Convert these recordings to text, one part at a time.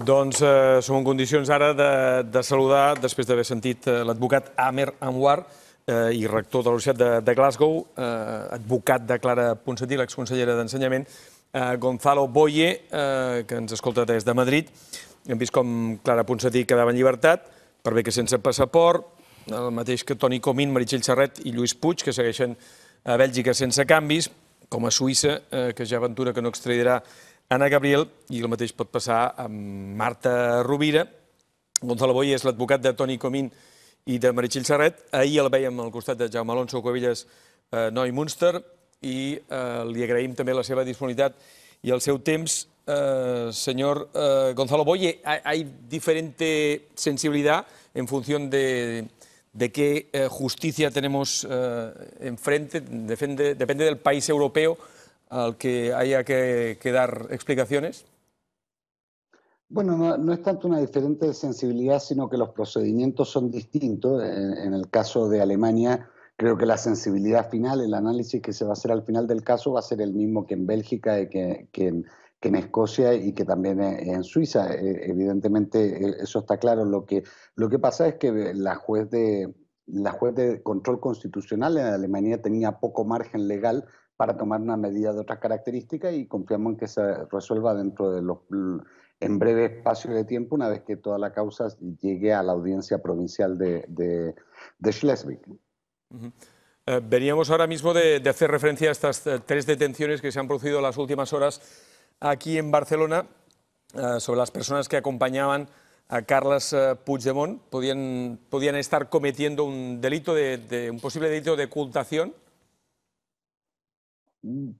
Doncs eh, som en condicions ara de, de saludar, després d'haver sentit eh, l'advocat Amer Anwar eh, i rector de la Universitat de, Glasgow, eh, advocat de Clara Ponsatí, l'exconsellera d'Ensenyament, eh, Gonzalo Boye, eh, que ens escolta des de Madrid. Hem vist com Clara Ponsatí quedava en llibertat, per bé que sense passaport, el mateix que Toni Comín, Meritxell Serret i Lluís Puig, que segueixen a Bèlgica sense canvis, com a Suïssa, eh, que ja aventura que no extradirà Anna Gabriel, i el mateix pot passar amb Marta Rovira. Gonzalo Boi és l'advocat de Toni Comín i de Meritxell Serret. Ahir el veiem al costat de Jaume Alonso Covelles, eh, Noi Munster, i eh, li agraïm també la seva disponibilitat i el seu temps. Eh, eh, Gonzalo Boye, hay, hay diferent sensibilitat en funció de, de qué eh, justicia tenemos eh, enfrente, depende, depende del país europeo, al que haya que, dar explicaciones? Bueno, no, es tanto una diferente sensibilidad, sino que los procedimientos son distintos. En, el caso de Alemania, creo que la sensibilidad final, el análisis que se va a hacer al final del caso, va a ser el mismo que en Bélgica eh, que, en, Escocia y que también eh, en, Suiza. Eh, evidentemente, eso está claro. Lo que, lo que pasa es que la juez de, la juez de control constitucional en Alemania tenía poco margen legal para tomar una medida de otras características y confiamos en que se resuelva dentro de los en breve espacio de tiempo una vez que toda la causa llegue a la audiencia provincial de, de, Schleswig. Eh, veníamos ahora mismo de, hacer referencia a estas eh, tres detenciones que se han producido las últimas horas aquí en Barcelona eh, sobre las personas que acompañaban a Carles Puigdemont. Podían, podían estar cometiendo un delito, de, un posible delito de ocultación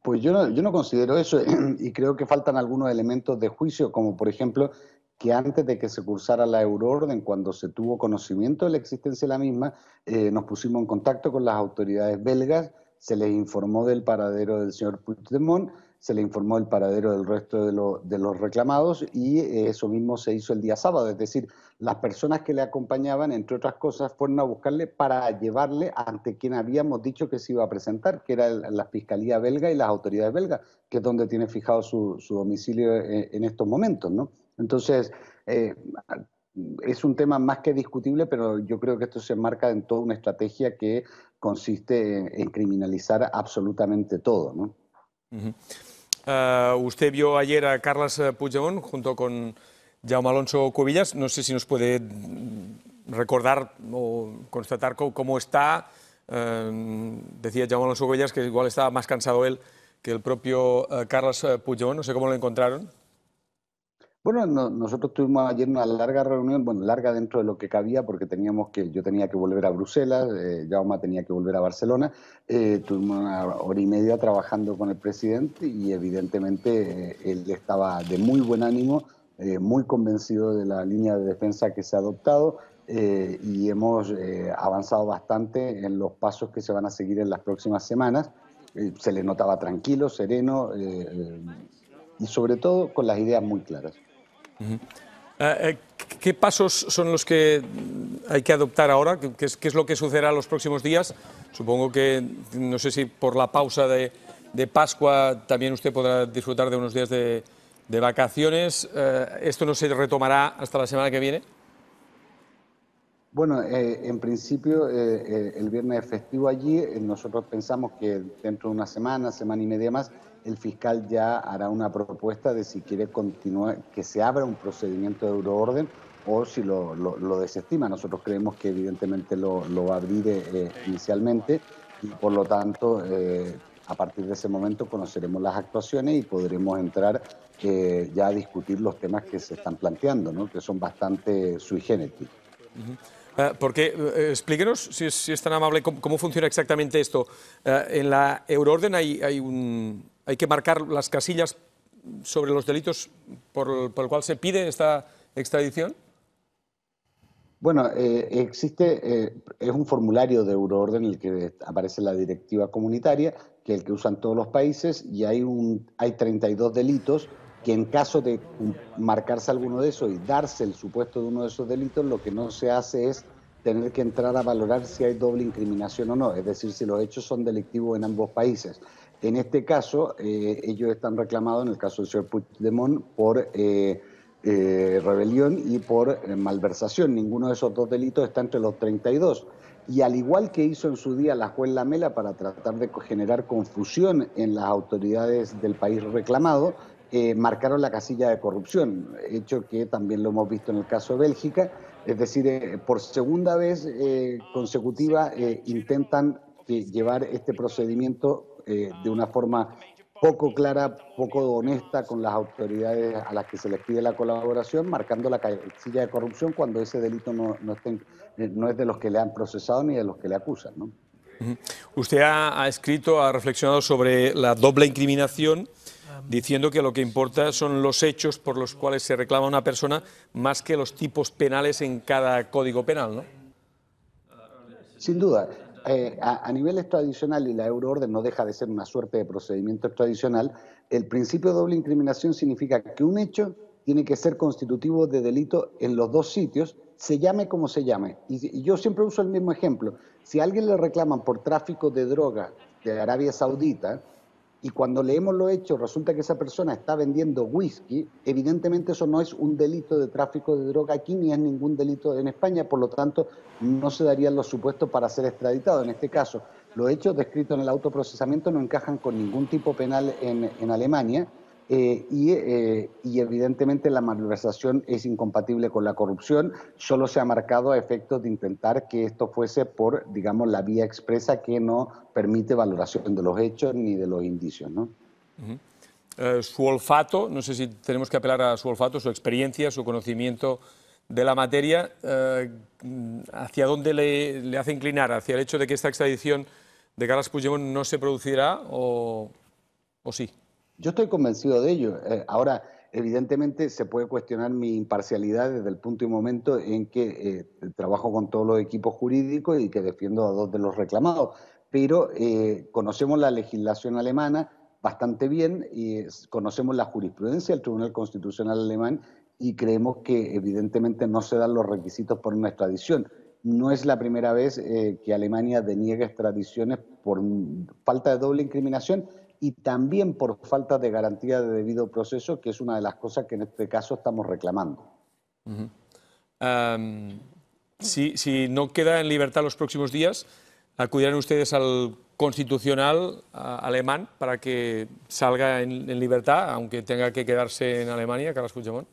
pues yo no, considero eso y creo que faltan algunos elementos de juicio, como por ejemplo que antes de que se cursara la euroorden, cuando se tuvo conocimiento de la existencia de la misma, eh, nos pusimos en contacto con las autoridades belgas se les informó del paradero del señor Puigdemont, se le informó del paradero del resto de, los reclamados y eh, eso mismo se hizo el día sábado, es decir, las personas que le acompañaban, entre otras cosas, fueron a buscarle para llevarle ante quien habíamos dicho que se iba a presentar, que era la Fiscalía belga y las autoridades belgas, que es donde tiene fijado su, domicilio eh, en, estos momentos, ¿no? Entonces, eh, es un tema más que discutible, pero yo creo que esto se enmarca en toda una estrategia que consiste en, criminalizar absolutamente todo. Ah, usted vio ayer a Carlos eh, Puigdemont junto con Jaume Alonso Cubillas. No sé si nos puede mm, recordar o constatar cómo está. Eh, decía Jaume Alonso Cubillas que igual estaba más cansado él que el propio eh, Carlos Puigdemont. No sé cómo lo encontraron. Bueno, nosotros tuvimos ayer una larga reunión, bueno, larga dentro de lo que cabía, porque teníamos que, yo tenía que volver a Bruselas, eh, tenía que volver a Barcelona, eh, tuvimos una hora y media trabajando con el presidente y evidentemente eh, él estaba de muy buen ánimo, eh, muy convencido de la línea de defensa que se ha adoptado y hemos avanzado bastante en los pasos que se van a seguir en las próximas semanas. se le notaba tranquilo, sereno y sobre todo con las ideas muy claras. Ah, eh, ¿Qué pasos son los que hay que adoptar ahora? ¿Qué es, lo que sucederá los próximos días? Supongo que, no sé si por la pausa de, Pascua también usted podrá disfrutar de unos días de vacaciones. Eh, ¿Esto no se retomará hasta la semana que viene? Bueno, eh, en principio eh, el viernes festivo allí. Eh, nosotros pensamos que dentro de una semana, semana y media más, el fiscal ya hará una propuesta de si quiere continuar, que se abra un procedimiento de euroorden o si lo, desestima. Nosotros creemos que evidentemente lo, va a abrir inicialmente y por lo tanto a partir de ese momento conoceremos las actuaciones y podremos entrar ya a discutir los temas que se están planteando, que son bastante sui generis. Eh, porque eh, explíquenos, si es, tan amable, cómo, funciona exactamente esto. Eh, en la euroorden hay, hay, un, hay que marcar las casillas sobre los delitos por, por el cual se pide esta extradición. Bueno, existe, es un formulario de euroorden el que aparece la directiva comunitaria, que es el que usan todos los países, y hay, un, hay 32 delitos que en caso de marcarse alguno de esos y darse el supuesto de uno de esos delitos, lo que no se hace es tener que entrar a valorar si hay doble incriminación o no, es decir, si los hechos son delictivos en ambos países. En este caso, eh, ellos están reclamados, en el caso del señor Puigdemont, por eh, eh, rebelión y por malversación. Ninguno de esos dos delitos está entre los 32. Y al igual que hizo en su día la juez Lamela para tratar de generar confusión en las autoridades del país reclamado, eh, marcaron la casilla de corrupción, hecho que también lo hemos visto en el caso de Bélgica, es decir, eh, por segunda vez eh, consecutiva intentan llevar este procedimiento de una forma poco clara, poco honesta con las autoridades a las que se les pide la colaboración, marcando la casilla de corrupción cuando ese delito no, no, es de los que le han procesado ni de los que le acusan. Usted ha escrito, ha reflexionado sobre la doble incriminación diciendo que lo que importa son los hechos por los cuales se reclama una persona más que los tipos penales en cada código penal, ¿no? Sin duda. Eh, a, nivel extradicional, y la euroorden no deja de ser una suerte de procedimiento tradicional, el principio de doble incriminación significa que un hecho tiene que ser constitutivo de delito en los dos sitios, se llame como se llame. Y, yo siempre uso el mismo ejemplo. Si a alguien le reclaman por tráfico de droga de Arabia Saudita, y cuando leemos lo hecho, resulta que esa persona está vendiendo whisky, evidentemente eso no es un delito de tráfico de droga aquí ni es ningún delito en España, por lo tanto no se darían los supuestos para ser extraditado. En este caso, los hechos descritos en el autoprocesamiento no encajan con ningún tipo penal en, en Alemania eh, eh, y, evidentemente la malversación es incompatible con la corrupción, solo se ha marcado a efectos de intentar que esto fuese por, digamos, la vía expresa que no permite valoración de los hechos ni de los indicios. Eh, su olfato, no sé si tenemos que apelar a su olfato, su experiencia, su conocimiento de la materia, ¿hacia dónde le, hace inclinar? ¿Hacia el hecho de que esta extradición de Carles Puigdemont no se producirá o sí? Yo estoy convencido de ello. Eh, ahora, evidentemente, se puede cuestionar mi imparcialidad desde el punto y momento en que eh, trabajo con todos los equipos jurídicos y que defiendo a dos de los reclamados, pero eh, conocemos la legislación alemana bastante bien y conocemos la jurisprudencia del Tribunal Constitucional alemán y creemos que evidentemente no se dan los requisitos por una extradición. No es la primera vez que Alemania deniega extradiciones por mm, falta de doble incriminación y también por falta de garantía de debido proceso, que es una de las cosas que en este caso estamos reclamando. si, no queda en libertad los próximos días, ¿acudirán ustedes al constitucional alemán para que salga en, libertad, aunque tenga que quedarse en Alemania, Carlos Puigdemont?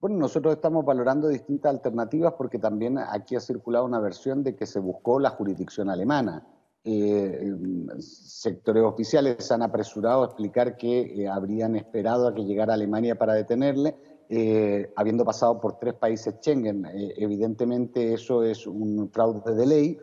Bueno, nosotros estamos valorando distintas alternativas porque también aquí ha circulado una versión de que se buscó la jurisdicción alemana. Eh, sectores oficiales han apresurado a explicar que eh, habrían esperado a que llegara Alemania para detenerle, eh, habiendo pasado por tres países Schengen. evidentemente eso es un fraude de ley,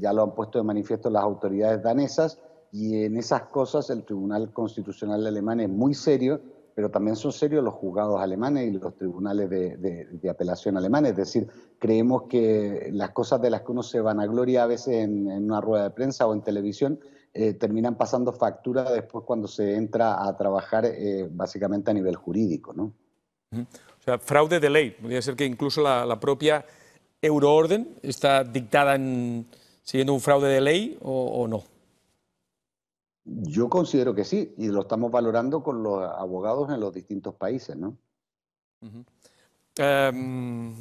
ya lo han puesto de manifiesto las autoridades danesas, y en esas cosas el Tribunal Constitucional de es muy serio pero también son serios los juzgados alemanes y los tribunales de, apelación alemanes. Es decir, creemos que las cosas de las que uno se van a gloria a veces en, una rueda de prensa o en televisión eh, terminan pasando factura después cuando se entra a trabajar eh, básicamente a nivel jurídico. O sea, fraude de ley. Podría ser que incluso la, propia euroorden está dictada siguiendo un fraude de ley o no. Yo considero que sí, y lo estamos valorando con los abogados en los distintos países, ¿no? Em,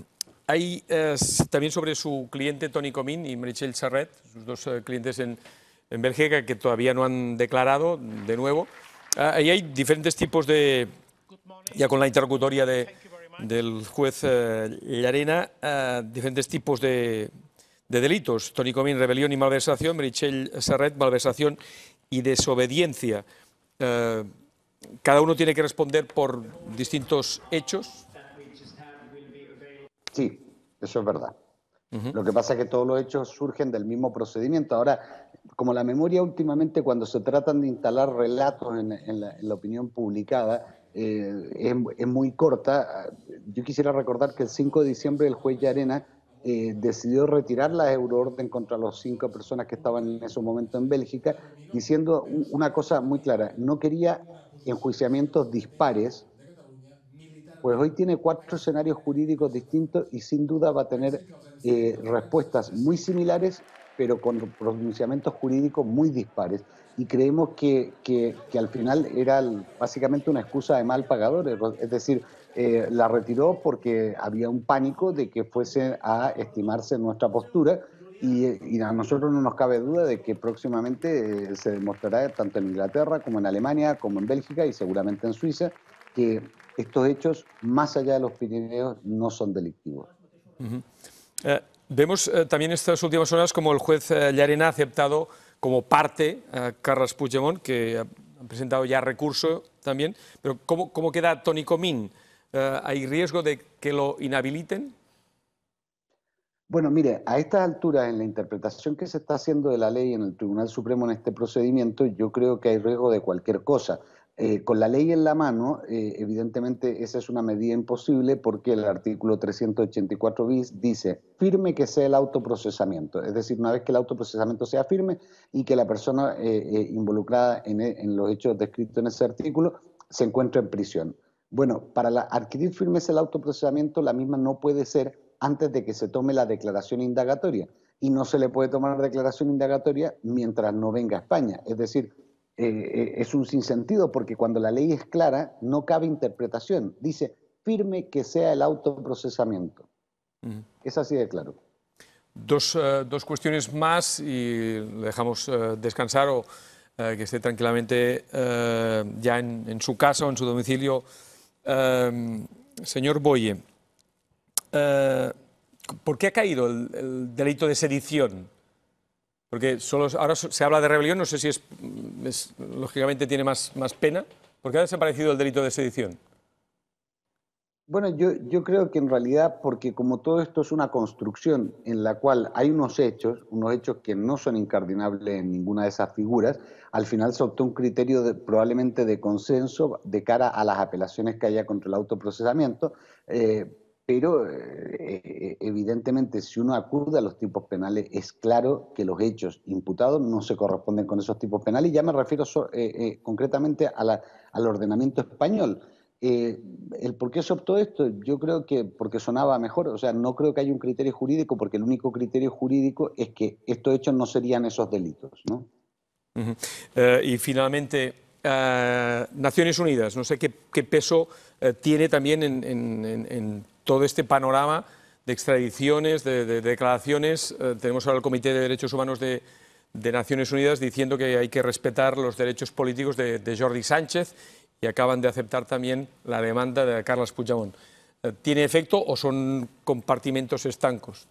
hay eh, también sobre su cliente Tony Comín y Michel Sarret, sus dos eh, clientes en, en, Bélgica que todavía no han declarado de nuevo. ahí hay diferentes tipos de, ya con la interlocutoria del juez eh, Llarena, ah, diferentes tipos de, delitos. Tony Comín, rebelión y malversación. Merichel Sarret, malversación y desobediencia. Eh, cada uno tiene que responder por distintos hechos. Sí, eso es verdad. Lo que pasa es que todos los hechos surgen del mismo procedimiento. Ahora, como la memoria últimamente cuando se tratan de instalar relatos en, la, opinión publicada eh, es, muy corta, yo quisiera recordar que el 5 de diciembre el juez Arena eh, decidió retirar la euroorden contra las cinco personas que estaban en ese momento en Bélgica, diciendo una cosa muy clara, no quería enjuiciamientos dispares, pues hoy tiene cuatro escenarios jurídicos distintos y sin duda va a tener eh, respuestas muy similares, pero con pronunciamientos jurídicos muy dispares. Y creemos que, al final era básicamente una excusa de mal pagador, es decir, eh, la retiró porque había un pánico de que fuese a estimarse nuestra postura y, a nosotros no nos cabe duda de que próximamente eh, se demostrará tanto en Inglaterra como en Alemania, como en Bélgica y seguramente en Suiza, que estos hechos, más allá de los Pirineos, no son delictivos. Eh, vemos también estas últimas horas como el juez Llarena ha aceptado como parte a Carles Puigdemont, que ha presentado ya recurso también, pero ¿cómo, cómo queda Tony Comín? Eh, ¿hay riesgo de que lo inhabiliten? Bueno, mire, a estas alturas, en la interpretación que se está haciendo de la ley en el Tribunal Supremo en este procedimiento, yo creo que hay riesgo de cualquier cosa. Eh, con la ley en la mano, eh, evidentemente esa es una medida imposible porque el artículo 384 bis dice firme que sea el autoprocesamiento, es decir, una vez que el autoprocesamiento sea firme y que la persona involucrada en, en los hechos descritos en ese artículo se encuentre en prisión. Bueno, para adquirir firmes el autoprocesamiento, la misma no puede ser antes de que se tome la declaración indagatoria. Y no se le puede tomar declaración indagatoria mientras no venga a España. Es decir, eh, eh, es un sinsentido porque cuando la ley es clara, no cabe interpretación. Dice, firme que sea el autoprocesamiento. Es así de claro. Eh, dos, cuestiones más y le dejamos descansar o que esté tranquilamente ya en, en su casa o en su domicilio Em, señor Boye, eh, ¿por qué ha caído el, delito de sedición? Porque solo, ahora se habla de rebelión, no sé si es, lógicamente tiene más, más pena. ¿Por qué ha desaparecido el delito de sedición? Bueno, yo, creo que en realidad, porque como todo esto es una construcción en la cual hay unos hechos, unos hechos que no son incardinables en ninguna de esas figuras, al final se optó un criterio probablemente de consenso de cara a las apelaciones que haya contra el autoprocesamiento, eh, pero eh, evidentemente si uno acude a los tipos penales es claro que los hechos imputados no se corresponden con esos tipos penales, y ya me refiero eh, concretamente al ordenamiento español eh, el por qué se optó esto, yo creo que porque sonaba mejor, o sea, no creo que haya un criterio jurídico, porque el único criterio jurídico es que estos hechos no serían esos delitos, eh, y finalmente, eh, Naciones Unidas, no sé qué, peso tiene también en, todo este panorama de extradiciones, de, declaraciones. tenemos ahora el Comité de Derechos Humanos de, Naciones Unidas diciendo que hay que respetar los derechos políticos de, de Jordi Sánchez y acaban de aceptar también la demanda de Carlos Puigdemont. Eh, ¿Tiene efecto o son compartimentos estancos?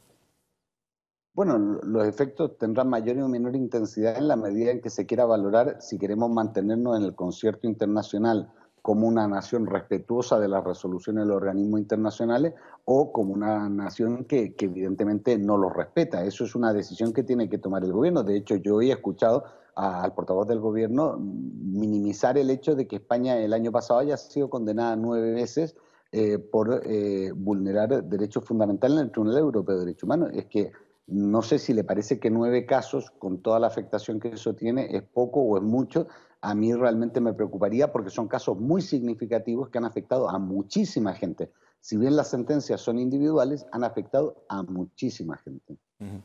Bueno, los efectos tendrán mayor o menor intensidad en la medida en que se quiera valorar si queremos mantenernos en el concierto internacional como una nación respetuosa de las resoluciones de los organismos internacionales o como una nación que, evidentemente no los respeta. Eso es una decisión que tiene que tomar el gobierno. De hecho, yo he escuchado al portavoz del gobierno minimizar el hecho de que España el año pasado haya sido condenada nueve veces eh, por eh, vulnerar derechos fundamentales en el Tribunal Europeo de Derechos Humanos. Es que no sé si le parece que nueve casos, con toda la afectación que eso tiene, es poco o es mucho, a mí realmente me preocuparía porque son casos muy significativos que han afectado a muchísima gente. Si bien las sentencias son individuales, han afectado a muchísima gente. Mm -hmm.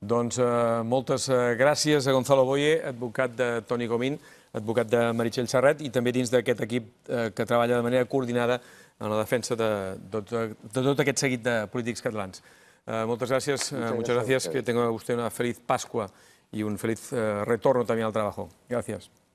Doncs eh, moltes eh, gràcies a eh, Gonzalo Boye, advocat de Toni Comín, advocat de Meritxell Serret, i també dins d'aquest equip eh, que treballa de manera coordinada en la defensa de, de, eh, de, de tot aquest seguit de polítics catalans. Eh, moltes gràcies, eh, moltes gràcies, que tenga vostè una feliz Pasqua i un feliz eh, retorno també al treball. Gràcies.